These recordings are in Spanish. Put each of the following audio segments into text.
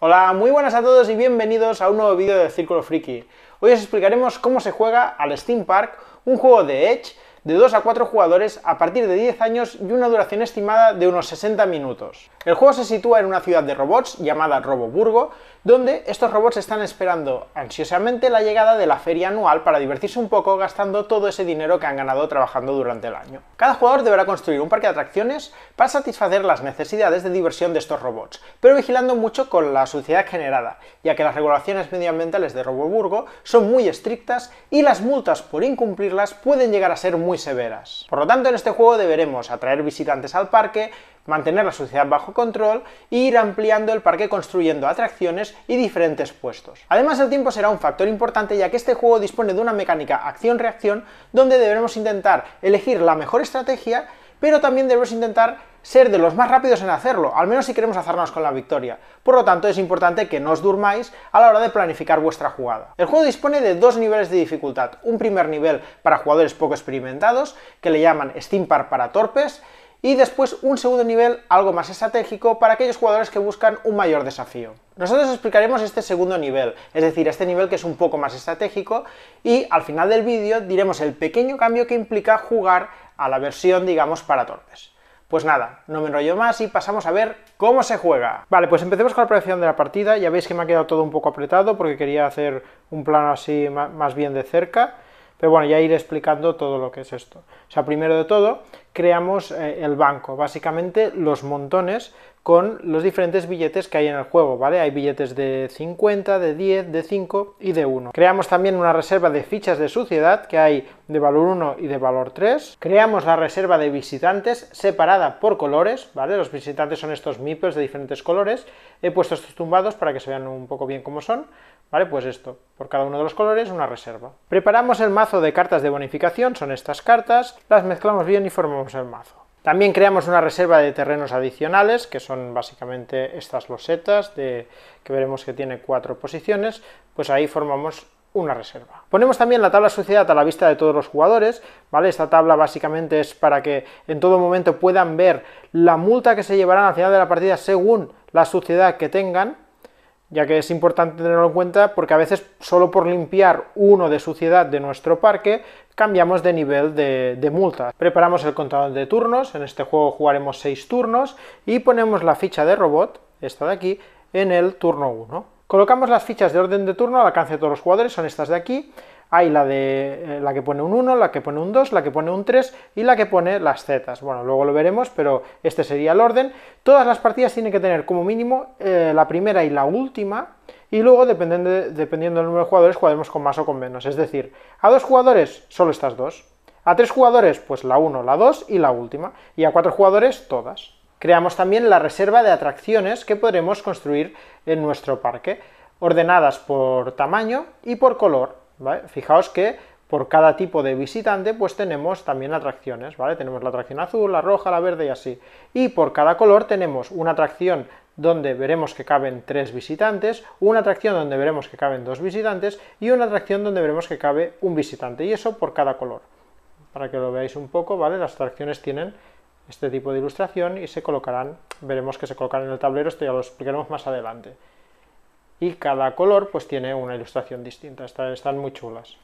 Hola, muy buenas a todos y bienvenidos a un nuevo vídeo de Círculo Friki. Hoy os explicaremos cómo se juega al Steam Park, un juego de Edge de 2 a 4 jugadores a partir de 10 años y una duración estimada de unos 60 minutos. El juego se sitúa en una ciudad de robots llamada Roboburgo, donde estos robots están esperando ansiosamente la llegada de la feria anual para divertirse un poco gastando todo ese dinero que han ganado trabajando durante el año. Cada jugador deberá construir un parque de atracciones para satisfacer las necesidades de diversión de estos robots, pero vigilando mucho con la suciedad generada, ya que las regulaciones medioambientales de Roboburgo son muy estrictas y las multas por incumplirlas pueden llegar a ser muy severas. Por lo tanto, en este juego deberemos atraer visitantes al parque, mantener la sociedad bajo control e ir ampliando el parque construyendo atracciones y diferentes puestos. Además el tiempo será un factor importante ya que este juego dispone de una mecánica acción-reacción donde deberemos intentar elegir la mejor estrategia pero también debemos intentar ser de los más rápidos en hacerlo, al menos si queremos hacernos con la victoria. Por lo tanto, es importante que no os durmáis a la hora de planificar vuestra jugada. El juego dispone de dos niveles de dificultad. Un primer nivel para jugadores poco experimentados, que le llaman Steam para torpes, y después un segundo nivel algo más estratégico para aquellos jugadores que buscan un mayor desafío. Nosotros explicaremos este segundo nivel, es decir, este nivel que es un poco más estratégico y al final del vídeo diremos el pequeño cambio que implica jugar a la versión, digamos, para torpes. Pues nada, no me enrollo más y pasamos a ver cómo se juega. Vale, pues empecemos con la proyección de la partida. Ya veis que me ha quedado todo un poco apretado porque quería hacer un plano así más bien de cerca. Pero bueno, ya iré explicando todo lo que es esto. O sea, primero de todo, creamos eh, el banco, básicamente los montones con los diferentes billetes que hay en el juego, ¿vale? Hay billetes de 50, de 10, de 5 y de 1. Creamos también una reserva de fichas de suciedad que hay de valor 1 y de valor 3. Creamos la reserva de visitantes separada por colores, ¿vale? Los visitantes son estos meeples de diferentes colores. He puesto estos tumbados para que se vean un poco bien cómo son, ¿Vale? Pues esto, por cada uno de los colores una reserva. Preparamos el mazo de cartas de bonificación, son estas cartas, las mezclamos bien y formamos el mazo. También creamos una reserva de terrenos adicionales, que son básicamente estas losetas, de, que veremos que tiene cuatro posiciones, pues ahí formamos una reserva. Ponemos también la tabla suciedad a la vista de todos los jugadores, ¿vale? Esta tabla básicamente es para que en todo momento puedan ver la multa que se llevarán al final de la partida según la suciedad que tengan, ya que es importante tenerlo en cuenta porque a veces solo por limpiar uno de suciedad de nuestro parque cambiamos de nivel de, multa. Preparamos el contador de turnos, en este juego jugaremos 6 turnos y ponemos la ficha de robot, esta de aquí, en el turno 1. Colocamos las fichas de orden de turno al alcance de todos los jugadores, son estas de aquí, hay la, de, eh, la que pone un 1, la que pone un 2, la que pone un 3 y la que pone las zetas. Bueno, luego lo veremos, pero este sería el orden. Todas las partidas tienen que tener como mínimo eh, la primera y la última, y luego dependiendo, dependiendo del número de jugadores jugaremos con más o con menos. Es decir, a dos jugadores solo estas dos, a tres jugadores pues la 1, la 2 y la última, y a cuatro jugadores todas. Creamos también la reserva de atracciones que podremos construir en nuestro parque, ordenadas por tamaño y por color. Fijaos que por cada tipo de visitante, pues tenemos también atracciones, ¿vale? Tenemos la atracción azul, la roja, la verde y así. Y por cada color tenemos una atracción donde veremos que caben tres visitantes, una atracción donde veremos que caben dos visitantes y una atracción donde veremos que cabe un visitante, y eso por cada color. Para que lo veáis un poco, ¿vale? Las atracciones tienen este tipo de ilustración y se colocarán, veremos que se colocarán en el tablero, esto ya lo explicaremos más adelante y cada color pues tiene una ilustración distinta, están, muy chulas.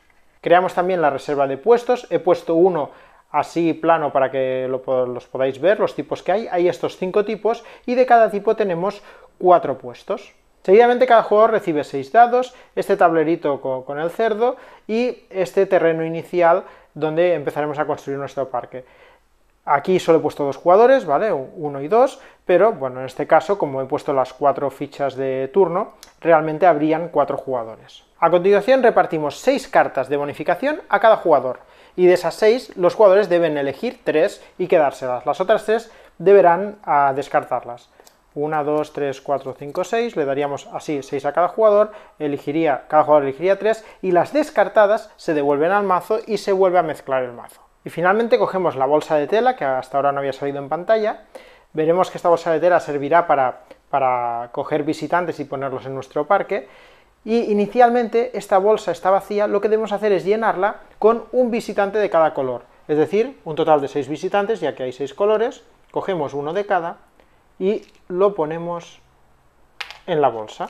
Creamos también la reserva de puestos, he puesto uno así plano para que los podáis ver, los tipos que hay, hay estos cinco tipos y de cada tipo tenemos cuatro puestos. Seguidamente cada jugador recibe seis dados, este tablerito con el cerdo y este terreno inicial donde empezaremos a construir nuestro parque. Aquí solo he puesto dos jugadores, ¿vale? Uno y dos, pero bueno, en este caso, como he puesto las cuatro fichas de turno, realmente habrían cuatro jugadores. A continuación repartimos seis cartas de bonificación a cada jugador, y de esas seis, los jugadores deben elegir tres y quedárselas. Las otras tres deberán ah, descartarlas. Una, dos, tres, cuatro, 5, seis, le daríamos así seis a cada jugador, elegiría, cada jugador elegiría tres y las descartadas se devuelven al mazo y se vuelve a mezclar el mazo. Y finalmente cogemos la bolsa de tela, que hasta ahora no había salido en pantalla. Veremos que esta bolsa de tela servirá para, coger visitantes y ponerlos en nuestro parque. Y inicialmente esta bolsa está vacía, lo que debemos hacer es llenarla con un visitante de cada color. Es decir, un total de seis visitantes, ya que hay seis colores, cogemos uno de cada y lo ponemos en la bolsa.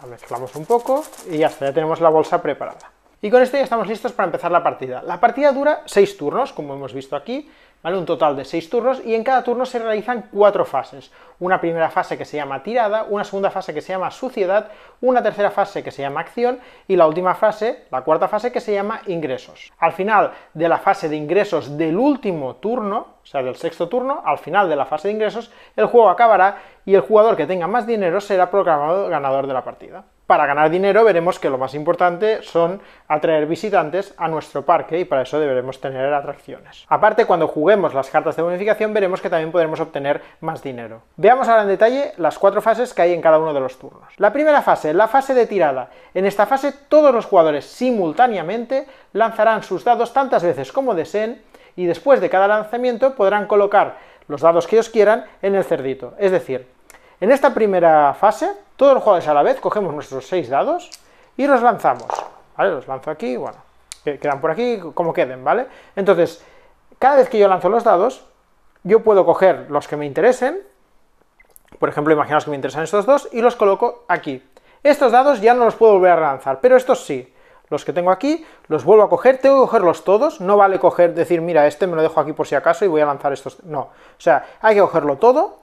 La mezclamos un poco y ya ya tenemos la bolsa preparada. Y con esto ya estamos listos para empezar la partida. La partida dura 6 turnos, como hemos visto aquí, ¿vale? un total de 6 turnos, y en cada turno se realizan 4 fases. Una primera fase que se llama tirada, una segunda fase que se llama suciedad, una tercera fase que se llama acción, y la última fase, la cuarta fase, que se llama ingresos. Al final de la fase de ingresos del último turno, o sea, del sexto turno, al final de la fase de ingresos, el juego acabará y el jugador que tenga más dinero será proclamado ganador de la partida. Para ganar dinero veremos que lo más importante son atraer visitantes a nuestro parque y para eso deberemos tener atracciones. Aparte, cuando juguemos las cartas de bonificación veremos que también podremos obtener más dinero. Veamos ahora en detalle las cuatro fases que hay en cada uno de los turnos. La primera fase, la fase de tirada. En esta fase todos los jugadores simultáneamente lanzarán sus dados tantas veces como deseen y después de cada lanzamiento podrán colocar los dados que ellos quieran en el cerdito. Es decir, en esta primera fase, todos los jugadores a la vez, cogemos nuestros 6 dados y los lanzamos. Los lanzo aquí, bueno, quedan por aquí, como queden, ¿vale? Entonces, cada vez que yo lanzo los dados, yo puedo coger los que me interesen, por ejemplo, imaginaos que me interesan estos dos, y los coloco aquí. Estos dados ya no los puedo volver a lanzar, pero estos sí. Los que tengo aquí, los vuelvo a coger, tengo que cogerlos todos, no vale coger, decir, mira, este me lo dejo aquí por si acaso y voy a lanzar estos... No, o sea, hay que cogerlo todo,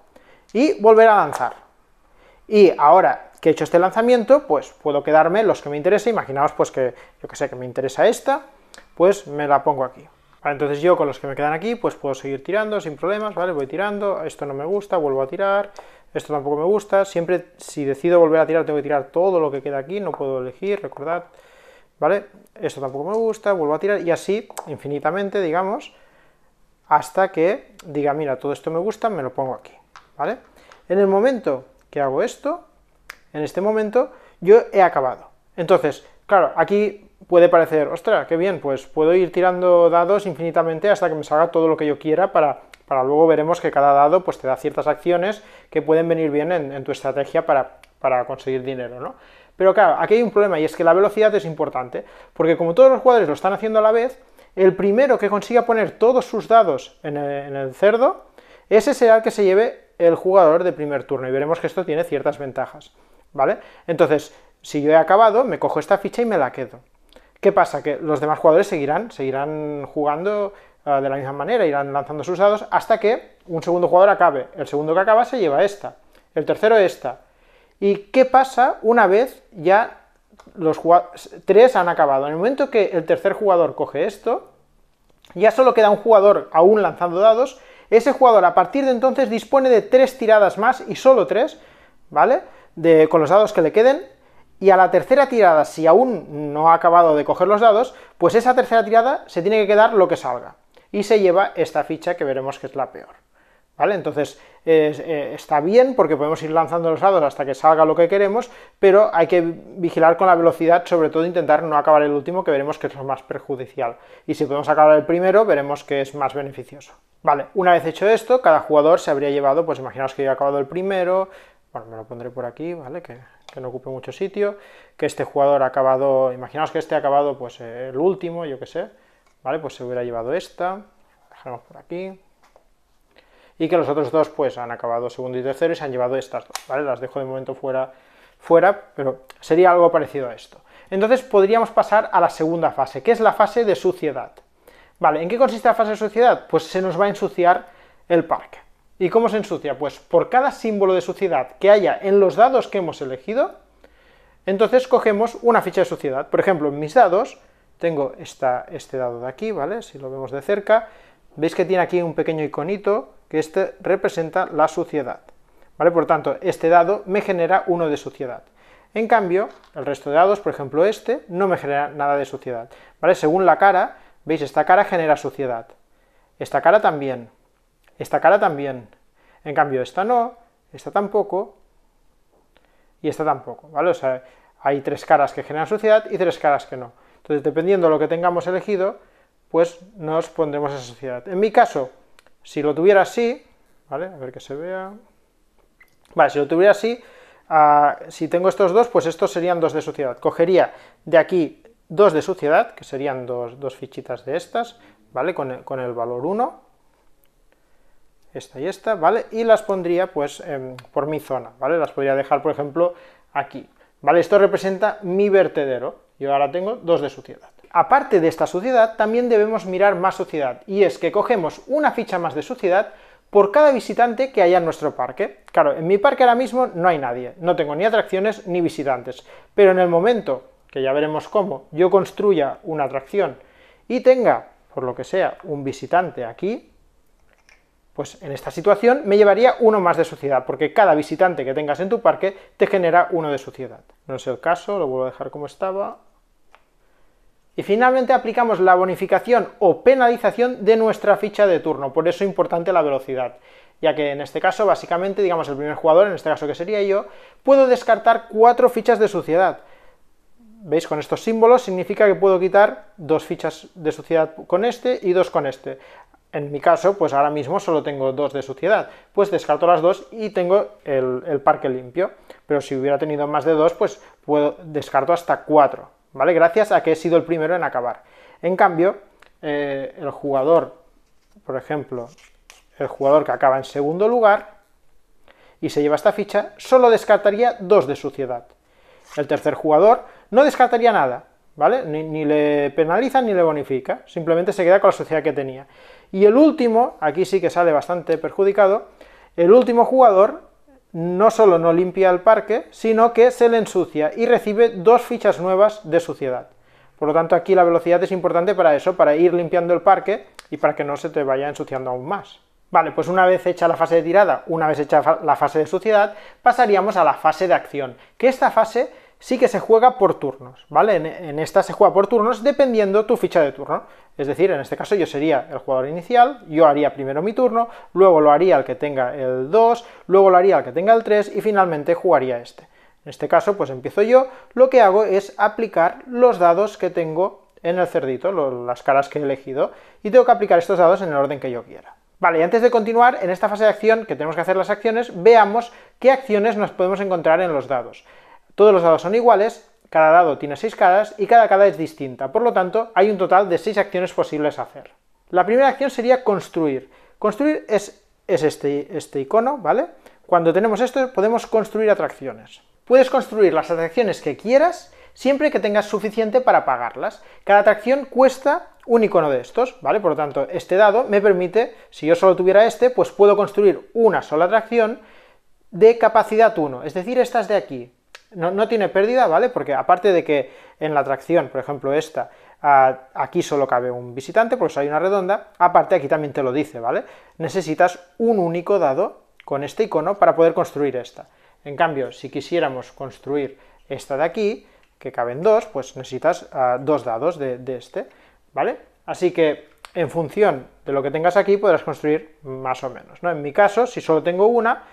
y volver a lanzar. Y ahora que he hecho este lanzamiento, pues puedo quedarme los que me interese, imaginaos pues que, yo que sé, que me interesa esta, pues me la pongo aquí. entonces yo con los que me quedan aquí, pues puedo seguir tirando sin problemas, ¿vale? Voy tirando, esto no me gusta, vuelvo a tirar, esto tampoco me gusta, siempre si decido volver a tirar tengo que tirar todo lo que queda aquí, no puedo elegir, recordad, ¿vale? Esto tampoco me gusta, vuelvo a tirar, y así infinitamente, digamos, hasta que diga, mira, todo esto me gusta, me lo pongo aquí. ¿vale? En el momento que hago esto, en este momento, yo he acabado. Entonces, claro, aquí puede parecer, ostras, qué bien, pues puedo ir tirando dados infinitamente hasta que me salga todo lo que yo quiera para, luego veremos que cada dado pues, te da ciertas acciones que pueden venir bien en, tu estrategia para, conseguir dinero, ¿no? Pero claro, aquí hay un problema y es que la velocidad es importante, porque como todos los jugadores lo están haciendo a la vez, el primero que consiga poner todos sus dados en el cerdo, ese será el que se lleve el jugador de primer turno y veremos que esto tiene ciertas ventajas, ¿vale? Entonces, si yo he acabado, me cojo esta ficha y me la quedo. ¿Qué pasa? Que los demás jugadores seguirán, seguirán jugando ah, de la misma manera, irán lanzando sus dados hasta que un segundo jugador acabe. El segundo que acaba se lleva esta, el tercero esta. ¿Y qué pasa una vez ya los tres han acabado? En el momento que el tercer jugador coge esto, ya solo queda un jugador aún lanzando dados ese jugador a partir de entonces dispone de tres tiradas más y solo tres, ¿vale? De, con los dados que le queden. Y a la tercera tirada, si aún no ha acabado de coger los dados, pues esa tercera tirada se tiene que quedar lo que salga. Y se lleva esta ficha que veremos que es la peor. ¿Vale? Entonces, eh, está bien porque podemos ir lanzando los dados hasta que salga lo que queremos, pero hay que vigilar con la velocidad, sobre todo intentar no acabar el último, que veremos que es lo más perjudicial. Y si podemos acabar el primero, veremos que es más beneficioso. Vale, una vez hecho esto, cada jugador se habría llevado, pues imaginaos que yo acabado el primero, bueno, me lo pondré por aquí, ¿vale? Que, no ocupe mucho sitio, que este jugador ha acabado, imaginaos que este ha acabado pues el último, yo que sé, ¿vale? Pues se hubiera llevado esta, dejamos por aquí, y que los otros dos pues han acabado segundo y tercero y se han llevado estas dos, ¿vale? Las dejo de momento fuera, fuera pero sería algo parecido a esto. Entonces podríamos pasar a la segunda fase, que es la fase de suciedad. Vale, ¿en qué consiste la fase de suciedad? Pues se nos va a ensuciar el parque. ¿Y cómo se ensucia? Pues por cada símbolo de suciedad que haya en los dados que hemos elegido, entonces cogemos una ficha de suciedad. Por ejemplo, en mis dados tengo este dado de aquí, ¿vale? Si lo vemos de cerca, veis que tiene aquí un pequeño iconito que este representa la suciedad. ¿Vale? Por tanto, este dado me genera uno de suciedad. En cambio, el resto de dados, por ejemplo este, no me genera nada de suciedad. ¿Vale? Según la cara, veis, esta cara genera suciedad. Esta cara también. Esta cara también. En cambio, esta no, esta tampoco, y esta tampoco, ¿vale? O sea, hay tres caras que generan suciedad y tres caras que no. Entonces, dependiendo de lo que tengamos elegido, pues nos pondremos esa suciedad. En mi caso, si lo tuviera así, ¿vale? A ver que se vea. Vale, si lo tuviera así, ah, si tengo estos dos, pues estos serían dos de suciedad. Cogería de aquí dos de suciedad, que serían dos, fichitas de estas, ¿vale? Con el, valor 1, esta y esta, ¿vale? Y las pondría, pues, em, por mi zona, ¿vale? Las podría dejar, por ejemplo, aquí, ¿vale? Esto representa mi vertedero. Yo ahora tengo dos de suciedad aparte de esta suciedad, también debemos mirar más suciedad, y es que cogemos una ficha más de suciedad por cada visitante que haya en nuestro parque. Claro, en mi parque ahora mismo no hay nadie, no tengo ni atracciones ni visitantes, pero en el momento, que ya veremos cómo, yo construya una atracción y tenga, por lo que sea, un visitante aquí, pues en esta situación me llevaría uno más de suciedad, porque cada visitante que tengas en tu parque te genera uno de suciedad. No es el caso, lo vuelvo a dejar como estaba, y finalmente aplicamos la bonificación o penalización de nuestra ficha de turno, por eso es importante la velocidad, ya que en este caso básicamente, digamos el primer jugador, en este caso que sería yo, puedo descartar cuatro fichas de suciedad. ¿Veis? Con estos símbolos significa que puedo quitar dos fichas de suciedad con este y dos con este. En mi caso, pues ahora mismo solo tengo dos de suciedad, pues descarto las dos y tengo el, el parque limpio. Pero si hubiera tenido más de dos, pues puedo, descarto hasta cuatro. ¿vale? Gracias a que he sido el primero en acabar. En cambio, eh, el jugador, por ejemplo, el jugador que acaba en segundo lugar y se lleva esta ficha, solo descartaría dos de suciedad. El tercer jugador no descartaría nada, ¿vale? Ni, ni, le penaliza ni le bonifica, simplemente se queda con la sociedad que tenía. Y el último, aquí sí que sale bastante perjudicado, el último jugador no solo no limpia el parque, sino que se le ensucia y recibe dos fichas nuevas de suciedad. Por lo tanto, aquí la velocidad es importante para eso, para ir limpiando el parque y para que no se te vaya ensuciando aún más. Vale, pues una vez hecha la fase de tirada, una vez hecha la fase de suciedad, pasaríamos a la fase de acción, que esta fase sí que se juega por turnos, ¿vale? En, esta se juega por turnos dependiendo tu ficha de turno. Es decir, en este caso yo sería el jugador inicial, yo haría primero mi turno, luego lo haría el que tenga el 2, luego lo haría el que tenga el 3 y finalmente jugaría este. En este caso, pues empiezo yo, lo que hago es aplicar los dados que tengo en el cerdito, las caras que he elegido, y tengo que aplicar estos dados en el orden que yo quiera. Vale, y antes de continuar, en esta fase de acción que tenemos que hacer las acciones, veamos qué acciones nos podemos encontrar en los dados. Todos los dados son iguales, cada dado tiene seis caras y cada cara es distinta, por lo tanto hay un total de seis acciones posibles a hacer. La primera acción sería construir. Construir es, este, este icono, ¿vale? Cuando tenemos esto podemos construir atracciones. Puedes construir las atracciones que quieras siempre que tengas suficiente para pagarlas. Cada atracción cuesta un icono de estos, ¿vale? Por lo tanto, este dado me permite, si yo solo tuviera este, pues puedo construir una sola atracción de capacidad 1, es decir, estas de aquí no, tiene pérdida, ¿vale? Porque aparte de que en la atracción, por ejemplo esta, aquí solo cabe un visitante, pues hay una redonda, aparte aquí también te lo dice, ¿vale? Necesitas un único dado con este icono para poder construir esta. En cambio, si quisiéramos construir esta de aquí, que caben dos, pues necesitas dos dados de, de, este, ¿vale? Así que en función de lo que tengas aquí podrás construir más o menos, ¿no? En mi caso, si solo tengo una,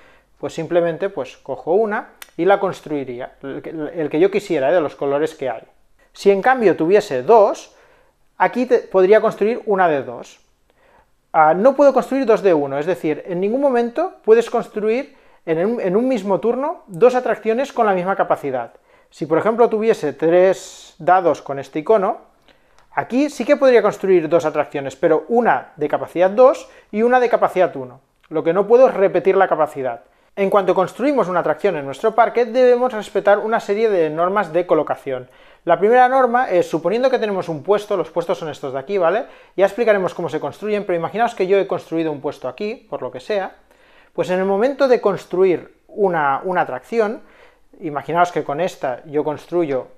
pues simplemente pues cojo una y la construiría, el que yo quisiera, ¿eh? de los colores que hay. Si en cambio tuviese dos, aquí podría construir una de dos. Ah, no puedo construir dos de uno, es decir, en ningún momento puedes construir en un, en un mismo turno dos atracciones con la misma capacidad. Si por ejemplo tuviese tres dados con este icono, aquí sí que podría construir dos atracciones, pero una de capacidad 2 y una de capacidad 1. Lo que no puedo es repetir la capacidad. En cuanto construimos una atracción en nuestro parque, debemos respetar una serie de normas de colocación. La primera norma es, suponiendo que tenemos un puesto, los puestos son estos de aquí, ¿vale? Ya explicaremos cómo se construyen, pero imaginaos que yo he construido un puesto aquí, por lo que sea, pues en el momento de construir una, atracción, imaginaos que con esta yo construyo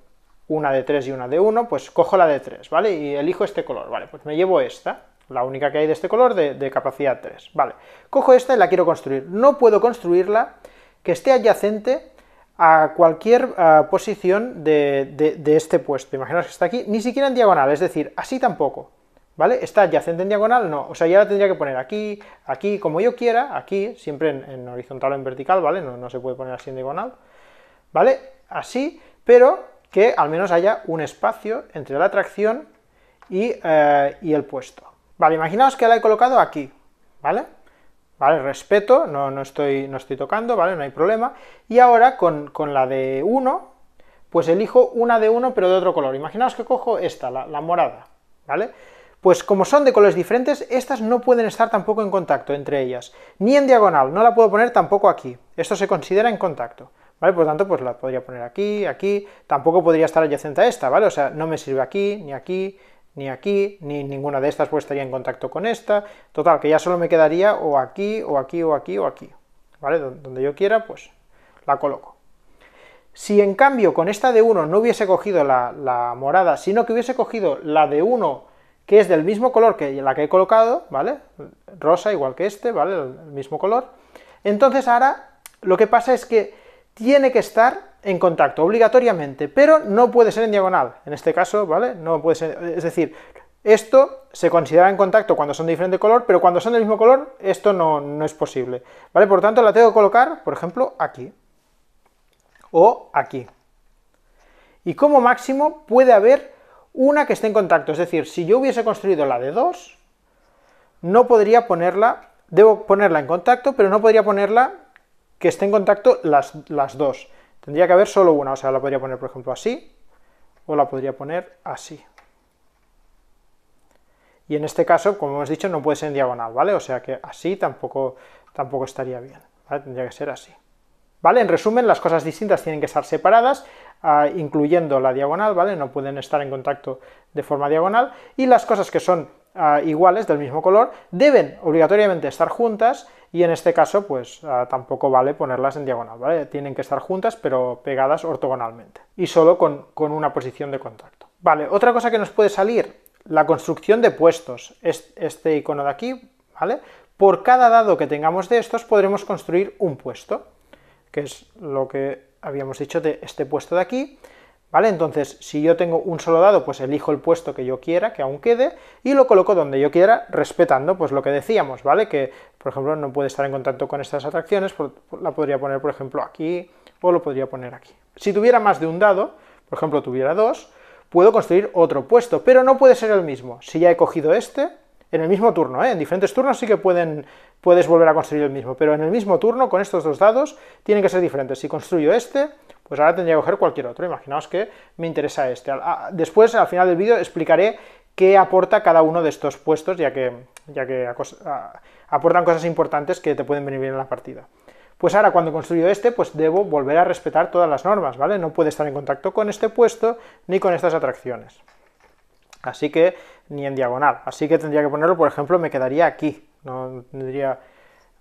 una de 3 y una de 1, pues cojo la de 3, ¿vale? Y elijo este color, ¿vale? Pues me llevo esta la única que hay de este color de, capacidad 3. Vale, cojo esta y la quiero construir. No puedo construirla que esté adyacente a cualquier posición de, este puesto. Imaginaos que está aquí, ni siquiera en diagonal, es decir, así tampoco. ¿Vale? ¿Está adyacente en diagonal? No. O sea, ya la tendría que poner aquí, aquí, como yo quiera, aquí, siempre en, horizontal o en vertical, ¿vale? No, se puede poner así en diagonal. ¿Vale? Así, pero que al menos haya un espacio entre la atracción y eh, el puesto. Vale, imaginaos que la he colocado aquí, ¿vale? ¿Vale? Respeto, no, no, estoy, no estoy tocando, ¿vale? No hay problema. Y ahora con, la de 1, pues elijo una de 1 pero de otro color. Imaginaos que cojo esta, la, morada, ¿vale? Pues como son de colores diferentes, estas no pueden estar tampoco en contacto entre ellas, ni en diagonal, no la puedo poner tampoco aquí, esto se considera en contacto, ¿vale? Por lo tanto, pues la podría poner aquí, aquí, tampoco podría estar adyacente a esta, ¿vale? O sea, no me sirve aquí, ni aquí, ni aquí, ni ninguna de estas pues estaría en contacto con esta, total, que ya solo me quedaría o aquí, o aquí, o aquí, o aquí, ¿vale? Donde yo quiera, pues la coloco. Si en cambio con esta de uno no hubiese cogido la, morada, sino que hubiese cogido la de uno que es del mismo color que la que he colocado, ¿vale? Rosa igual que este, ¿vale? El mismo color. Entonces ahora lo que pasa es que tiene que estar en contacto obligatoriamente, pero no puede ser en diagonal. En este caso, ¿vale? No puede ser, es decir, esto se considera en contacto cuando son de diferente color, pero cuando son del mismo color, esto no, es posible. ¿Vale? Por tanto, la tengo que colocar, por ejemplo, aquí. O aquí. Y como máximo puede haber una que esté en contacto. Es decir, si yo hubiese construido la de 2, no podría ponerla, debo ponerla en contacto, pero no podría ponerla que esté en contacto las, las dos. Tendría que haber solo una, o sea, la podría poner, por ejemplo, así, o la podría poner así. Y en este caso, como hemos dicho, no puede ser en diagonal, ¿vale? O sea que así tampoco, tampoco estaría bien, ¿vale? Tendría que ser así. ¿Vale? En resumen, las cosas distintas tienen que estar separadas, ah, incluyendo la diagonal, ¿vale? No pueden estar en contacto de forma diagonal, y las cosas que son Ah, iguales, del mismo color, deben obligatoriamente estar juntas y en este caso pues ah, tampoco vale ponerlas en diagonal, ¿vale? Tienen que estar juntas pero pegadas ortogonalmente y solo con, con una posición de contacto. Vale, otra cosa que nos puede salir, la construcción de puestos. Este icono de aquí, ¿vale? Por cada dado que tengamos de estos podremos construir un puesto, que es lo que habíamos dicho de este puesto de aquí, ¿Vale? Entonces, si yo tengo un solo dado, pues elijo el puesto que yo quiera, que aún quede, y lo coloco donde yo quiera, respetando pues lo que decíamos, ¿vale? Que, por ejemplo, no puede estar en contacto con estas atracciones, la podría poner, por ejemplo, aquí, o lo podría poner aquí. Si tuviera más de un dado, por ejemplo, tuviera dos, puedo construir otro puesto, pero no puede ser el mismo. Si ya he cogido este, en el mismo turno, ¿eh? en diferentes turnos sí que pueden, puedes volver a construir el mismo, pero en el mismo turno, con estos dos dados, tienen que ser diferentes. Si construyo este, pues ahora tendría que coger cualquier otro. Imaginaos que me interesa este. Después, al final del vídeo, explicaré qué aporta cada uno de estos puestos, ya que, ya que aportan cosas importantes que te pueden venir bien en la partida. Pues ahora cuando construyo este, pues debo volver a respetar todas las normas, ¿vale? No puede estar en contacto con este puesto ni con estas atracciones. Así que, ni en diagonal. Así que tendría que ponerlo, por ejemplo, me quedaría aquí. No tendría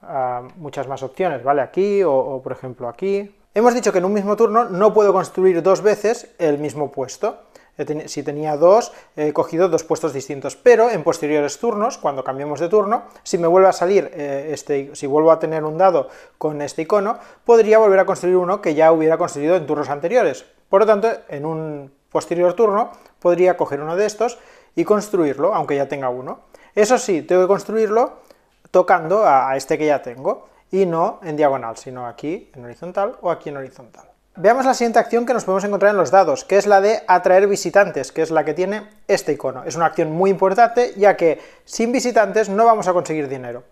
ah, muchas más opciones, ¿vale? Aquí o, por ejemplo, aquí. Hemos dicho que en un mismo turno no puedo construir dos veces el mismo puesto. Si tenía dos, he cogido dos puestos distintos, pero en posteriores turnos, cuando cambiemos de turno, si me vuelve a salir, eh, este, si vuelvo a tener un dado con este icono, podría volver a construir uno que ya hubiera construido en turnos anteriores. Por lo tanto, en un posterior turno, podría coger uno de estos y construirlo, aunque ya tenga uno. Eso sí, tengo que construirlo tocando a este que ya tengo y no en diagonal, sino aquí en horizontal o aquí en horizontal. Veamos la siguiente acción que nos podemos encontrar en los dados, que es la de atraer visitantes, que es la que tiene este icono. Es una acción muy importante, ya que sin visitantes no vamos a conseguir dinero.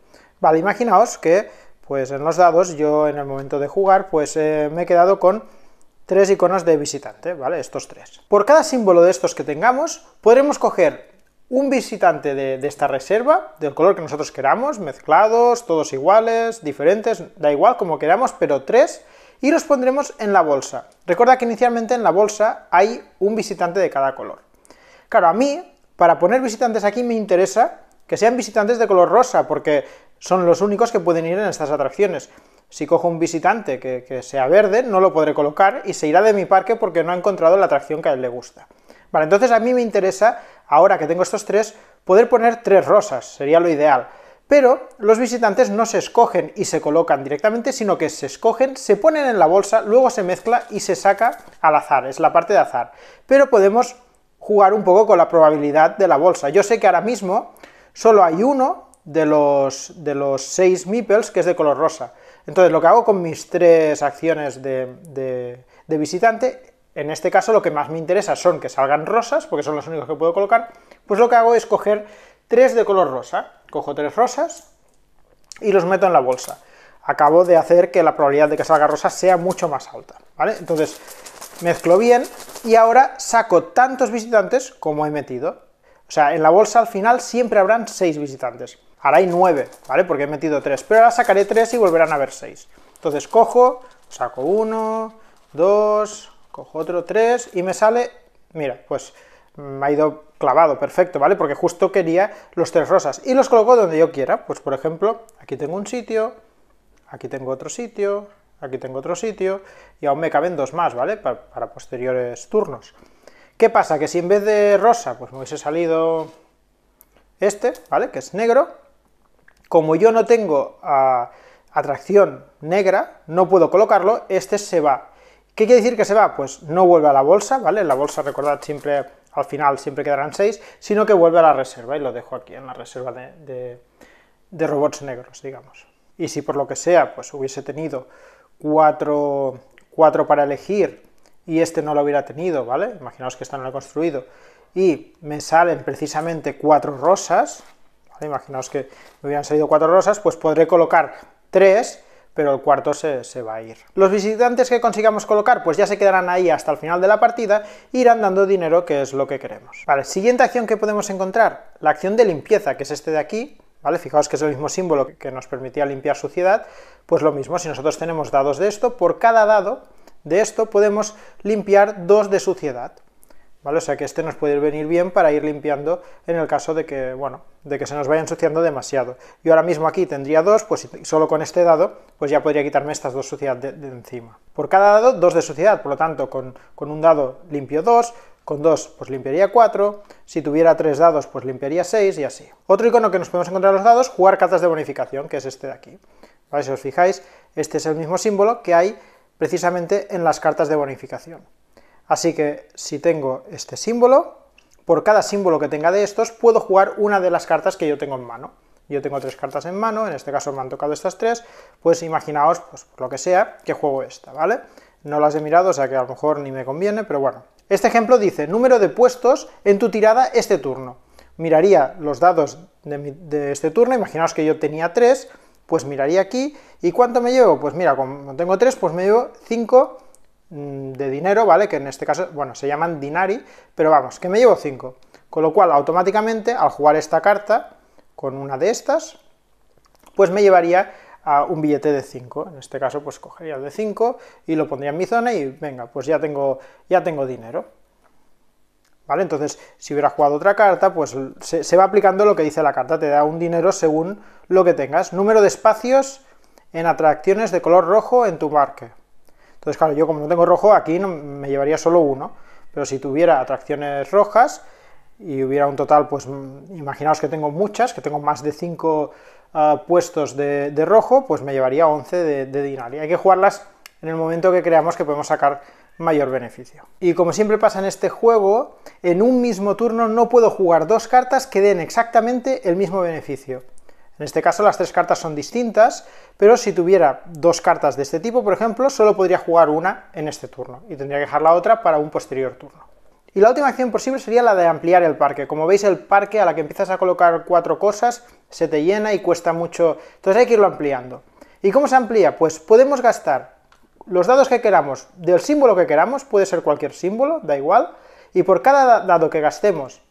Vale, imaginaos que pues en los dados yo en el momento de jugar pues eh, me he quedado con tres iconos de visitante, ¿vale? Estos tres. Por cada símbolo de estos que tengamos, podremos coger un visitante de, esta reserva, del color que nosotros queramos, mezclados, todos iguales, diferentes, da igual, como queramos, pero tres, y los pondremos en la bolsa. Recuerda que inicialmente en la bolsa hay un visitante de cada color. Claro, a mí, para poner visitantes aquí me interesa que sean visitantes de color rosa, porque son los únicos que pueden ir en estas atracciones. Si cojo un visitante que, que, sea verde, no lo podré colocar y se irá de mi parque porque no ha encontrado la atracción que a él le gusta. Vale, entonces a mí me interesa ahora que tengo estos tres, poder poner tres rosas, sería lo ideal. Pero los visitantes no se escogen y se colocan directamente, sino que se escogen, se ponen en la bolsa, luego se mezcla y se saca al azar, es la parte de azar. Pero podemos jugar un poco con la probabilidad de la bolsa. Yo sé que ahora mismo solo hay uno de los, de los seis meeples que es de color rosa. Entonces lo que hago con mis tres acciones de, de visitante en este caso lo que más me interesa son que salgan rosas, porque son los únicos que puedo colocar, pues lo que hago es coger tres de color rosa. Cojo tres rosas y los meto en la bolsa. Acabo de hacer que la probabilidad de que salga rosa sea mucho más alta, ¿vale? Entonces mezclo bien y ahora saco tantos visitantes como he metido. O sea, en la bolsa al final siempre habrán seis visitantes. Ahora hay nueve, ¿vale? Porque he metido tres, pero ahora sacaré tres y volverán a haber seis. Entonces cojo, saco uno, dos, cojo otro tres y me sale, mira, pues me mm, ha ido clavado, perfecto, ¿vale? Porque justo quería los tres rosas y los coloco donde yo quiera, pues por ejemplo, aquí tengo un sitio, aquí tengo otro sitio, aquí tengo otro sitio y aún me caben dos más, ¿vale? Para, posteriores turnos. ¿Qué pasa? Que si en vez de rosa, pues me hubiese salido este, ¿vale? Que es negro, como yo no tengo ah, atracción negra, no puedo colocarlo, este se va ¿Qué quiere decir que se va? Pues no vuelve a la bolsa, ¿vale? la bolsa, recordad, siempre al final siempre quedarán seis, sino que vuelve a la reserva, y lo dejo aquí en la reserva de, robots negros, digamos. Y si por lo que sea, pues hubiese tenido cuatro para elegir y este no lo hubiera tenido, ¿vale? Imaginaos que está no lo he construido, y me salen precisamente cuatro rosas, ¿vale? Imaginaos que me hubieran salido cuatro rosas, pues podré colocar tres pero el cuarto se, va a ir. Los visitantes que consigamos colocar pues ya se quedarán ahí hasta el final de la partida e irán dando dinero que es lo que queremos. Vale, siguiente acción que podemos encontrar, la acción de limpieza, que es este de aquí, ¿Vale? Fijaos que es el mismo símbolo que nos permitía limpiar suciedad, pues lo mismo, si nosotros tenemos dados de esto, por cada dado de esto podemos limpiar dos de suciedad. O sea que este nos puede venir bien para ir limpiando en el caso de que, bueno, de que se nos vayan ensuciando demasiado. Yo ahora mismo aquí tendría dos, pues solo con este dado, pues ya podría quitarme estas dos suciedades de, encima. Por cada dado, dos de suciedad, por lo tanto, con, un dado limpio dos, con dos pues limpiaría cuatro, si tuviera tres dados pues limpiaría seis y así. Otro icono que nos podemos encontrar en los dados, jugar cartas de bonificación, que es este de aquí. Si os fijáis, este es el mismo símbolo que hay precisamente en las cartas de bonificación. Así que si tengo este símbolo, por cada símbolo que tenga de estos, puedo jugar una de las cartas que yo tengo en mano. Yo tengo tres cartas en mano, en este caso me han tocado estas tres, pues imaginaos, pues por lo que sea, que juego esta, ¿vale? No las he mirado, o sea que a lo mejor ni me conviene, pero bueno. Este ejemplo dice, número de puestos en tu tirada este turno. Miraría los dados de, este turno, imaginaos que yo tenía tres, pues miraría aquí, ¿y cuánto me llevo? Pues mira, como tengo tres, pues me llevo cinco Mm, de dinero, ¿vale? Que en este caso, bueno, se llaman dinari, pero vamos, que me llevo 5. Con lo cual, automáticamente, al jugar esta carta con una de estas, pues me llevaría a un billete de 5. En este caso, pues cogería el de 5 y lo pondría en mi zona y venga, pues ya tengo, ya tengo dinero. ¿Vale? Entonces, si hubiera jugado otra carta, pues se, se va aplicando lo que dice la carta, te da un dinero según lo que tengas. Número de espacios en atracciones de color rojo en tu parque. Entonces, claro, yo como no tengo rojo, aquí me llevaría solo uno. Pero si tuviera atracciones rojas y hubiera un total, pues mm, imaginaos que tengo muchas, que tengo más de 5 ah, puestos de, rojo, pues me llevaría 11 de, de dinar. Y hay que jugarlas en el momento que creamos que podemos sacar mayor beneficio. Y como siempre pasa en este juego, en un mismo turno no puedo jugar dos cartas que den exactamente el mismo beneficio. En este caso las tres cartas son distintas, pero si tuviera dos cartas de este tipo, por ejemplo, solo podría jugar una en este turno y tendría que dejar la otra para un posterior turno. Y la última acción posible sería la de ampliar el parque. Como veis, el parque a la que empiezas a colocar cuatro cosas se te llena y cuesta mucho, entonces hay que irlo ampliando. ¿Y cómo se amplía? Pues podemos gastar los dados que queramos, del símbolo que queramos, puede ser cualquier símbolo, da igual, y por cada dado que gastemos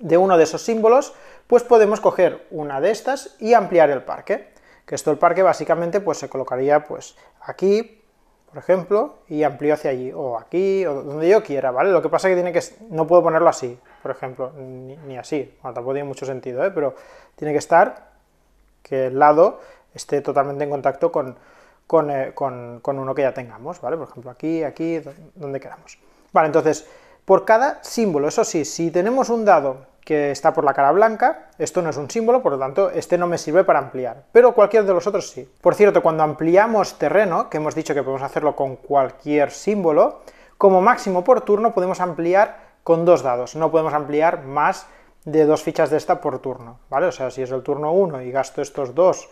de uno de esos símbolos, pues podemos coger una de estas y ampliar el parque. Que esto el parque básicamente pues se colocaría pues aquí, por ejemplo, y amplío hacia allí, o aquí, o donde yo quiera, ¿vale? Lo que pasa que tiene que, no puedo ponerlo así, por ejemplo, ni, así, bueno, tampoco tiene mucho sentido, ¿eh? pero tiene que estar que el lado esté totalmente en contacto con, con, eh, con, uno que ya tengamos, ¿vale? Por ejemplo, aquí, aquí, donde queramos. Vale, entonces, por cada símbolo, eso sí, si tenemos un dado que está por la cara blanca, esto no es un símbolo, por lo tanto, este no me sirve para ampliar, pero cualquier de los otros sí. Por cierto, cuando ampliamos terreno, que hemos dicho que podemos hacerlo con cualquier símbolo, como máximo por turno podemos ampliar con dos dados, no podemos ampliar más de dos fichas de esta por turno, ¿vale? O sea, si es el turno 1 y gasto estos dos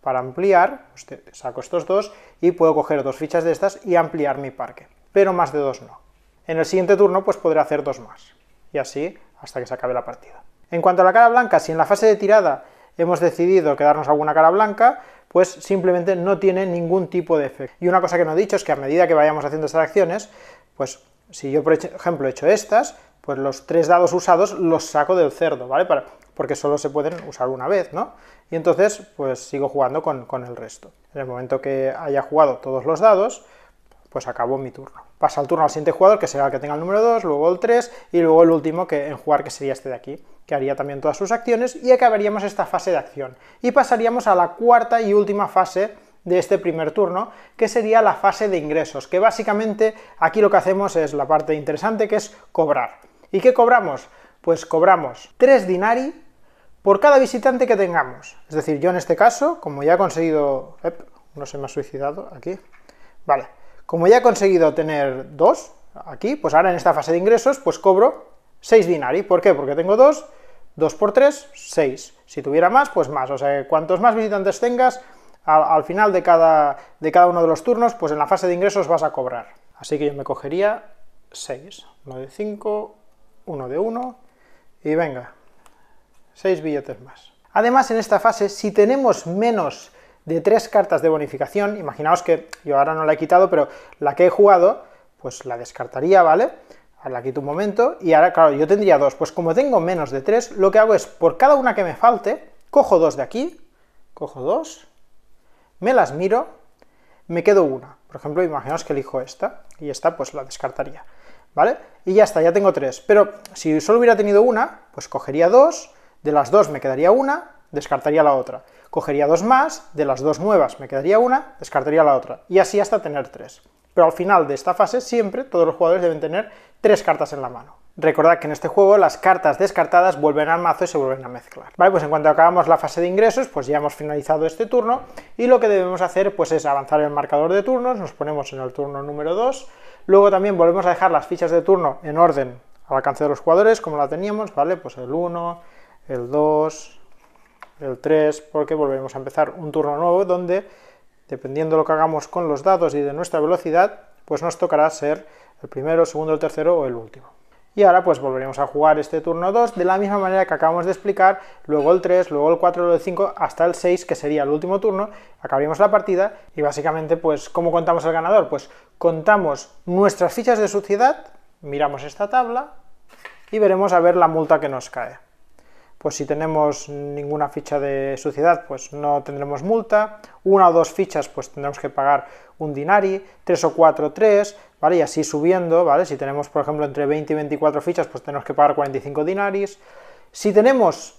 para ampliar, pues saco estos dos y puedo coger dos fichas de estas y ampliar mi parque, pero más de dos no. En el siguiente turno pues podré hacer dos más, y así hasta que se acabe la partida. En cuanto a la cara blanca, si en la fase de tirada hemos decidido quedarnos alguna cara blanca, pues simplemente no tiene ningún tipo de efecto. Y una cosa que no he dicho es que a medida que vayamos haciendo estas acciones, pues si yo por ejemplo he hecho estas, pues los tres dados usados los saco del cerdo, ¿vale? porque solo se pueden usar una vez, ¿no? Y entonces, pues sigo jugando con, con el resto. En el momento que haya jugado todos los dados, pues acabo mi turno pasa el turno al siguiente jugador, que será el que tenga el número 2, luego el 3 y luego el último que, en jugar, que sería este de aquí, que haría también todas sus acciones y acabaríamos esta fase de acción. Y pasaríamos a la cuarta y última fase de este primer turno, que sería la fase de ingresos, que básicamente aquí lo que hacemos es la parte interesante, que es cobrar. ¿Y qué cobramos? Pues cobramos 3 dinari por cada visitante que tengamos. Es decir, yo en este caso, como ya he conseguido... no se me ha suicidado aquí. Vale. Como ya he conseguido tener dos aquí, pues ahora en esta fase de ingresos, pues cobro 6 binarios. ¿Por qué? Porque tengo 2, 2 por 3, 6. Si tuviera más, pues más. O sea, cuantos más visitantes tengas, al, final de cada, de cada uno de los turnos, pues en la fase de ingresos vas a cobrar. Así que yo me cogería 6. Uno de 5, 1 de 1, y venga, 6 billetes más. Además, en esta fase, si tenemos menos de tres cartas de bonificación, imaginaos que yo ahora no la he quitado, pero la que he jugado, pues la descartaría, ¿vale? Ahora la quito un momento y ahora, claro, yo tendría dos. Pues como tengo menos de tres, lo que hago es, por cada una que me falte, cojo dos de aquí, cojo dos, me las miro, me quedo una. Por ejemplo, imaginaos que elijo esta, y esta pues la descartaría, ¿vale? Y ya está, ya tengo tres. Pero si solo hubiera tenido una, pues cogería dos, de las dos me quedaría una, descartaría la otra. Cogería dos más, de las dos nuevas me quedaría una, descartaría la otra, y así hasta tener tres. Pero al final de esta fase siempre todos los jugadores deben tener tres cartas en la mano. Recordad que en este juego las cartas descartadas vuelven al mazo y se vuelven a mezclar. Vale, pues en cuanto acabamos la fase de ingresos, pues ya hemos finalizado este turno y lo que debemos hacer pues es avanzar el marcador de turnos, nos ponemos en el turno número 2, luego también volvemos a dejar las fichas de turno en orden al alcance de los jugadores, como la teníamos, ¿vale? Pues el 1, el 2, el 3, porque volveremos a empezar un turno nuevo donde, dependiendo lo que hagamos con los dados y de nuestra velocidad, pues nos tocará ser el primero, el segundo, el tercero o el último. Y ahora pues volveremos a jugar este turno 2 de la misma manera que acabamos de explicar, luego el 3, luego el 4, luego el 5, hasta el 6 que sería el último turno, acabamos la partida y básicamente pues ¿cómo contamos el ganador? Pues contamos nuestras fichas de suciedad, miramos esta tabla y veremos a ver la multa que nos cae pues si tenemos ninguna ficha de suciedad, pues no tendremos multa, una o dos fichas, pues tendremos que pagar un dinari, tres o cuatro, tres, ¿vale? Y así subiendo, ¿vale? Si tenemos, por ejemplo, entre 20 y 24 fichas, pues tenemos que pagar 45 dinaris. Si tenemos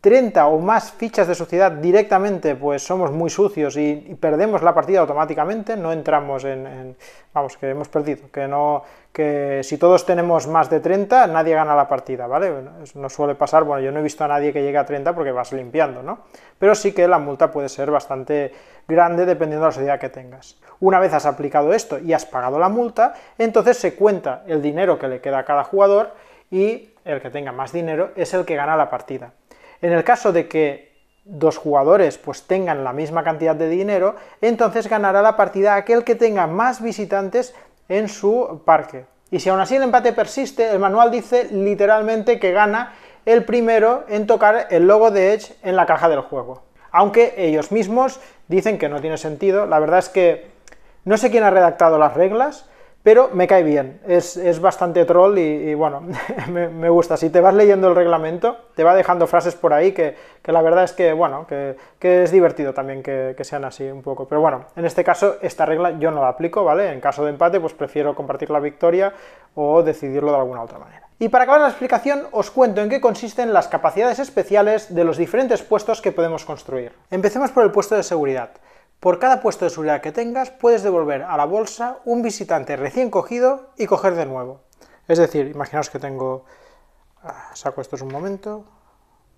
30 o más fichas de suciedad directamente, pues somos muy sucios y, perdemos la partida automáticamente, no entramos en, en, Vamos, que hemos perdido, que no... que si todos tenemos más de 30, nadie gana la partida, ¿vale? No suele pasar, bueno, yo no he visto a nadie que llegue a 30 porque vas limpiando, ¿no? Pero sí que la multa puede ser bastante grande dependiendo de la sociedad que tengas. Una vez has aplicado esto y has pagado la multa, entonces se cuenta el dinero que le queda a cada jugador y el que tenga más dinero es el que gana la partida. En el caso de que dos jugadores pues tengan la misma cantidad de dinero, entonces ganará la partida aquel que tenga más visitantes en su parque. Y si aún así el empate persiste, el manual dice literalmente que gana el primero en tocar el logo de Edge en la caja del juego. Aunque ellos mismos dicen que no tiene sentido, la verdad es que no sé quién ha redactado las reglas, pero me cae bien, es, bastante troll y, bueno, me, gusta. Si te vas leyendo el reglamento, te va dejando frases por ahí que, la verdad es que, bueno, que, es divertido también que, sean así un poco. Pero bueno, en este caso, esta regla yo no la aplico, ¿vale? En caso de empate, pues prefiero compartir la victoria o decidirlo de alguna otra manera. Y para acabar la explicación, os cuento en qué consisten las capacidades especiales de los diferentes puestos que podemos construir. Empecemos por el puesto de seguridad. Por cada puesto de seguridad que tengas, puedes devolver a la bolsa un visitante recién cogido y coger de nuevo. Es decir, imaginaos que tengo... Ah, saco es un momento.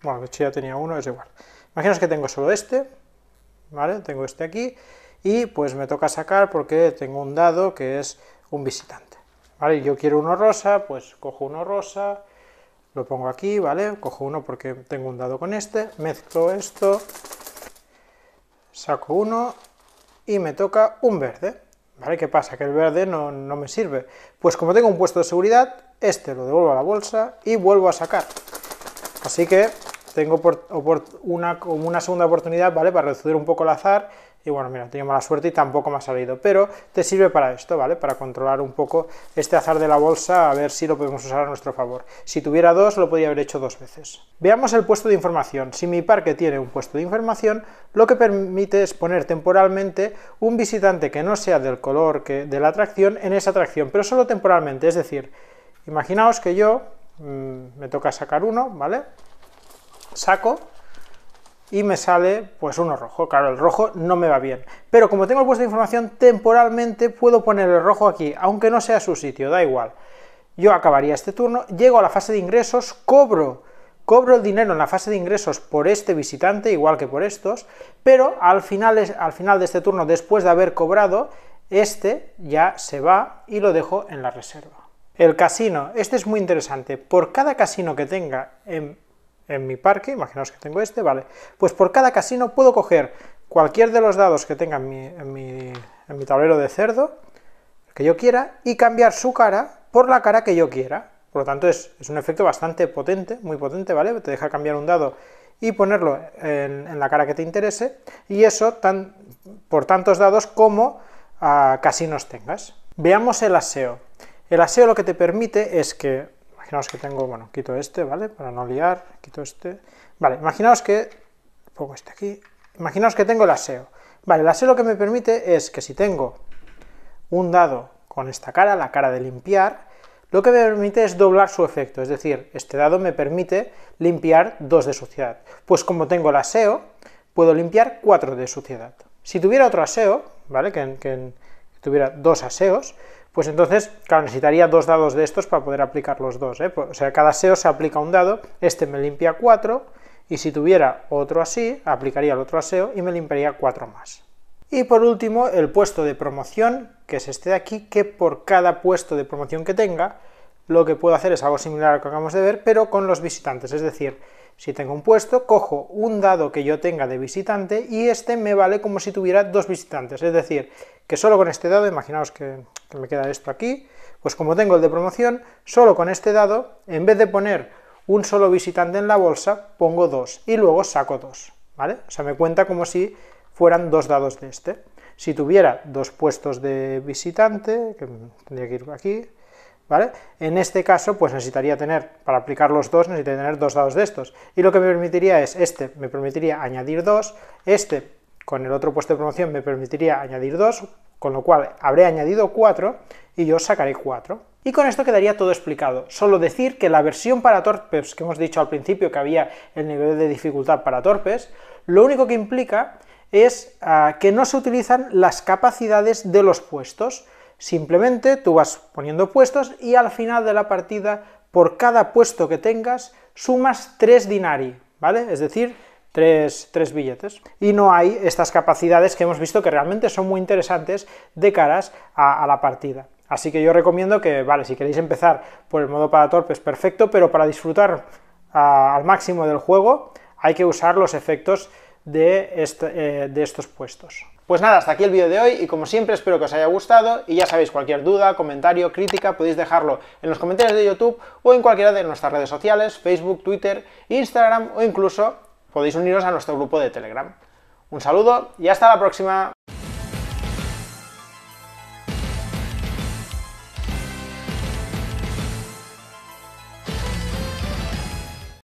Bueno, de ya tenía uno, es igual. Imaginaos que tengo solo este, ¿vale? Tengo este aquí y pues me toca sacar porque tengo un dado que es un visitante, ¿vale? Yo quiero uno rosa, pues cojo uno rosa, lo pongo aquí, ¿vale? Cojo uno porque tengo un dado con este, mezclo esto, saco uno y me toca un verde. ¿Vale? ¿Qué pasa? Que el verde no, no me sirve. Pues como tengo un puesto de seguridad, este lo devuelvo a la bolsa y vuelvo a sacar. Así que tengo por, por una, una segunda oportunidad, ¿vale? Para reducir un poco el azar y bueno, mira, tenía mala suerte y tampoco me ha salido, pero te sirve para esto, ¿vale? Para controlar un poco este azar de la bolsa, a ver si lo podemos usar a nuestro favor. Si tuviera dos, lo podría haber hecho dos veces. Veamos el puesto de información. Si mi parque tiene un puesto de información, lo que permite es poner temporalmente un visitante que no sea del color que de la atracción en esa atracción, pero solo temporalmente, es decir, imaginaos que yo mm, me toca sacar uno, ¿vale? Saco y me sale pues uno rojo. Claro, el rojo no me va bien. Pero como tengo el puesto de información, temporalmente puedo poner el rojo aquí, aunque no sea su sitio, da igual. Yo acabaría este turno, llego a la fase de ingresos, cobro, cobro el dinero en la fase de ingresos por este visitante, igual que por estos, pero al final, al final de este turno, después de haber cobrado, este ya se va y lo dejo en la reserva. El casino, este es muy interesante, por cada casino que tenga en en mi parque, imaginaos que tengo este, vale, pues por cada casino puedo coger cualquier de los dados que tenga en mi, en mi, tablero de cerdo, que yo quiera, y cambiar su cara por la cara que yo quiera. Por lo tanto, es, un efecto bastante potente, muy potente, ¿vale? Te deja cambiar un dado y ponerlo en, la cara que te interese, y eso tan, por tantos dados como ah, casinos tengas. Veamos el aseo. El aseo lo que te permite es que imaginaos que tengo, bueno, quito este, ¿vale? Para no liar, quito este. Vale, imaginaos que, pongo este aquí, imaginaos que tengo el aseo. Vale, el aseo lo que me permite es que si tengo un dado con esta cara, la cara de limpiar, lo que me permite es doblar su efecto, es decir, este dado me permite limpiar dos de suciedad. Pues como tengo el aseo, puedo limpiar cuatro de suciedad. Si tuviera otro aseo, ¿vale? que tuviera dos aseos, pues entonces, necesitaría dos dados de estos para poder aplicar los dos. ¿eh? Pues, o sea, cada aseo se aplica un dado, este me limpia 4, y si tuviera otro así, aplicaría el otro aseo y me limpiaría cuatro más. Y por último, el puesto de promoción, que es este de aquí, que por cada puesto de promoción que tenga, lo que puedo hacer es algo similar al que acabamos de ver, pero con los visitantes. Es decir, si tengo un puesto, cojo un dado que yo tenga de visitante y este me vale como si tuviera dos visitantes. Es decir, que solo con este dado, imaginaos que, me queda esto aquí, pues como tengo el de promoción, solo con este dado, en vez de poner un solo visitante en la bolsa, pongo dos y luego saco dos, ¿vale? O sea, me cuenta como si fueran dos dados de este. Si tuviera dos puestos de visitante, que tendría que ir aquí, ¿vale? En este caso, pues necesitaría tener, para aplicar los dos, necesitaría tener dos dados de estos. Y lo que me permitiría es, este me permitiría añadir dos, este con el otro puesto de promoción me permitiría añadir 2, con lo cual habré añadido 4 y yo sacaré 4. Y con esto quedaría todo explicado. Solo decir que la versión para torpes, que hemos dicho al principio que había el nivel de dificultad para torpes, lo único que implica es ah, que no se utilizan las capacidades de los puestos. Simplemente tú vas poniendo puestos y al final de la partida, por cada puesto que tengas, sumas 3 dinari, ¿vale? Es decir, tres, billetes. Y no hay estas capacidades que hemos visto que realmente son muy interesantes de caras a, la partida. Así que yo recomiendo que, vale, si queréis empezar por el modo para torpes, perfecto, pero para disfrutar al máximo del juego hay que usar los efectos de, eh, de estos puestos. Pues nada, hasta aquí el vídeo de hoy y como siempre espero que os haya gustado y ya sabéis, cualquier duda, comentario, crítica podéis dejarlo en los comentarios de YouTube o en cualquiera de nuestras redes sociales, Facebook, Twitter, Instagram o incluso podéis uniros a nuestro grupo de Telegram. Un saludo y hasta la próxima.